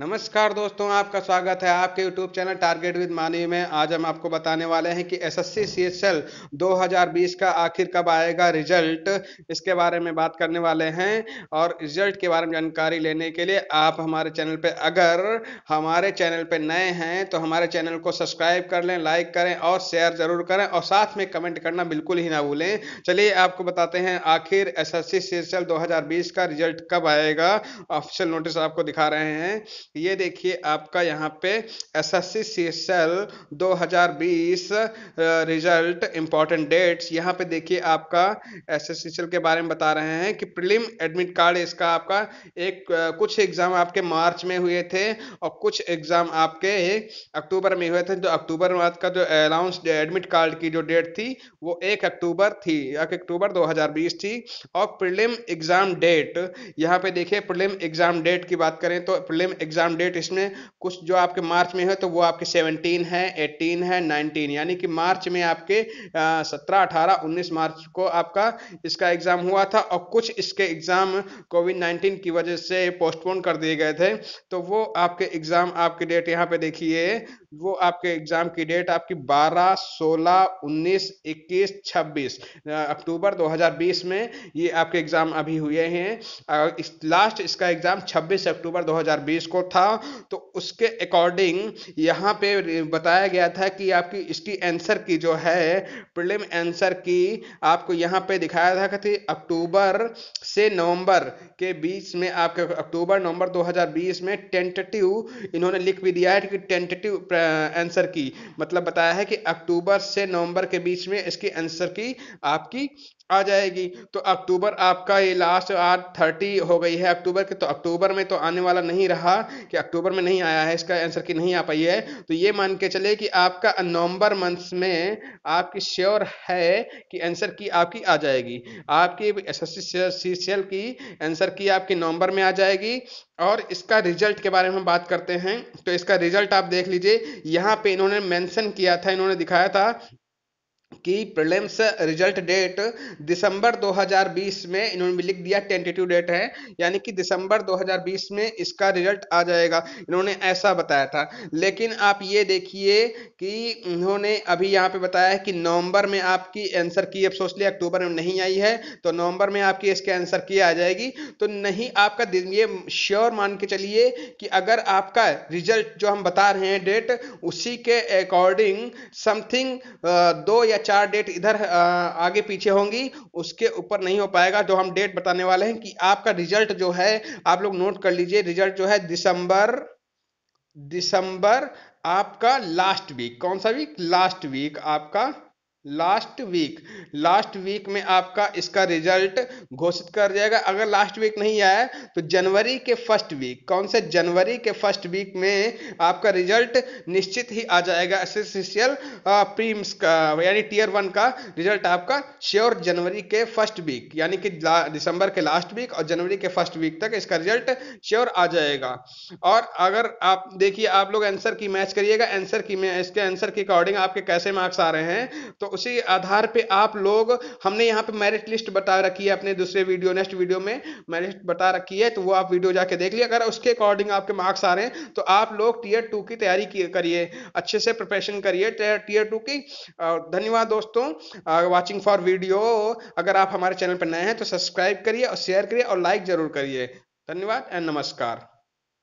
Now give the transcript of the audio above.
नमस्कार दोस्तों आपका स्वागत है आपके यूट्यूब चैनल टारगेट विद मानी में आज हम आपको बताने वाले हैं कि एसएससी सीएसएल 2020 का आखिर कब आएगा रिजल्ट इसके बारे में बात करने वाले हैं और रिजल्ट के बारे में जानकारी लेने के लिए आप हमारे चैनल पे अगर हमारे चैनल पे नए हैं तो हमारे चैनल को सब्सक्राइब कर लें लाइक करें और शेयर जरूर करें और साथ में कमेंट करना बिल्कुल ही ना भूलें चलिए आपको बताते हैं आखिर एस एस का रिजल्ट कब आएगा ऑफिशियल नोटिस आपको दिखा रहे हैं ये देखिए आपका यहाँ पे S S S C C L दो हजार बीस रिजल्ट इंपॉर्टेंट डेट्स यहाँ पे देखिए आपका एस एस सी एल के बारे में बता रहे हैं कि प्रीलिम एडमिट कार्ड इसका आपका एक कुछ एग्जाम आपके मार्च में हुए थे और कुछ एग्जाम आपके अक्टूबर में हुए थे तो अक्टूबर माह का जो अलाउंस एडमिट कार्ड की जो डेट थी वो एक अक्टूबर थी एक अक्टूबर बीस थी और प्रिलिम एग्जाम डेट यहाँ पे देखिए प्रिलिम एग्जाम डेट की बात करें तो एग्जाम एग्जाम डेट इसमें कुछ जो आपके मार्च में है तो वो आपके 17 है 18 है 19 यानी कि मार्च में आपके 17 18 19 मार्च को आपका इसका एग्जाम हुआ था और कुछ इसके एग्जाम कोविड 19 की वजह से पोस्टपोन कर दिए गए थे तो वो आपके एग्जाम आपकी डेट यहाँ पे देखिए वो आपके एग्जाम की डेट आपकी 12, 16, 19, 21, 26 आ, अक्टूबर 2020 में ये आपके एग्जाम अभी हुए हैं इस लास्ट इसका एग्जाम 26 अक्टूबर 2020 को था तो उसके अकॉर्डिंग यहाँ पे बताया गया था कि आपकी इसकी आंसर की जो है प्रिलिम आंसर की आपको यहाँ पे दिखाया था कि अक्टूबर से नवंबर के बीच में आपके अक्टूबर नवंबर 2020 में टेंटेटिव इन्होंने लिख भी दिया है कि टेंटेटिव आंसर की मतलब बताया है कि अक्टूबर से नवंबर के बीच में इसकी आंसर की आपकी आ जाएगी तो अक्टूबर आपका ये लास्ट आर थर्टी हो गई है अक्टूबर के तो अक्टूबर में तो आने वाला नहीं रहा कि अक्टूबर में नहीं आया है इसका आंसर की नहीं आ पाई है तो ये मान के चले कि आपका नवंबर मंथ में आपकी श्योर है कि आंसर की आपकी आ जाएगी आपकी एस एस सी सी की आंसर की आपकी नवंबर में आ जाएगी और इसका रिजल्ट के बारे में बात करते हैं तो इसका रिजल्ट आप देख लीजिए यहाँ पे इन्होंने मेंशन किया था इन्होंने दिखाया था की प्रीलिम्स रिजल्ट डेट दिसंबर 2020 में इन्होंने लिख दिया टेंटेटिव डेट है यानी कि दिसंबर 2020 में इसका रिजल्ट आ जाएगा इन्होंने ऐसा बताया था लेकिन आप ये देखिए कि इन्होंने अभी यहाँ पे बताया है कि नवंबर में आपकी आंसर की अब सोच लिया अक्टूबर में नहीं आई है तो नवंबर में आपकी इसके आंसर की आ जाएगी तो नहीं आपका ये श्योर मान के चलिए कि अगर आपका रिजल्ट जो हम बता रहे हैं डेट उसी के अकॉर्डिंग समथिंग दो या चार चार डेट इधर आगे पीछे होंगी उसके ऊपर नहीं हो पाएगा जो हम डेट बताने वाले हैं कि आपका रिजल्ट जो है आप लोग नोट कर लीजिए रिजल्ट जो है दिसंबर दिसंबर आपका लास्ट वीक कौन सा वीक लास्ट वीक आपका लास्ट वीक लास्ट वीक में आपका इसका रिजल्ट घोषित कर जाएगा अगर लास्ट वीक नहीं आया तो जनवरी के फर्स्ट वीक कौन से जनवरी के फर्स्ट वीक में आपका रिजल्ट निश्चित ही आ जाएगा एसएससीएल प्रीम्स uh, का यानी टीयर वन का रिजल्ट आपका श्योर जनवरी के फर्स्ट वीक यानी कि दिसंबर के लास्ट वीक और जनवरी के फर्स्ट वीक तक इसका रिजल्ट श्योर आ जाएगा और अगर आप देखिए आप लोग आंसर की मैच करिएगा आंसर की इसके आंसर के अकॉर्डिंग आपके कैसे मार्क्स आ रहे हैं तो उसी आधार पे आप लोग हमने यहाँ पे मेरिट लिस्ट बता रखी है अपने दूसरे वीडियो नेक्स्ट वीडियो में मेरिट बता रखी है तो वो आप वीडियो जाके देख लिया अगर उसके अकॉर्डिंग आपके मार्क्स आ रहे हैं तो आप लोग टीयर टू की तैयारी करिए अच्छे से प्रिपरेशन करिए टीयर टू की धन्यवाद दोस्तों वॉचिंग फॉर वीडियो अगर आप हमारे चैनल पर नए हैं तो सब्सक्राइब करिए और शेयर करिए और लाइक जरूर करिए धन्यवाद एंड नमस्कार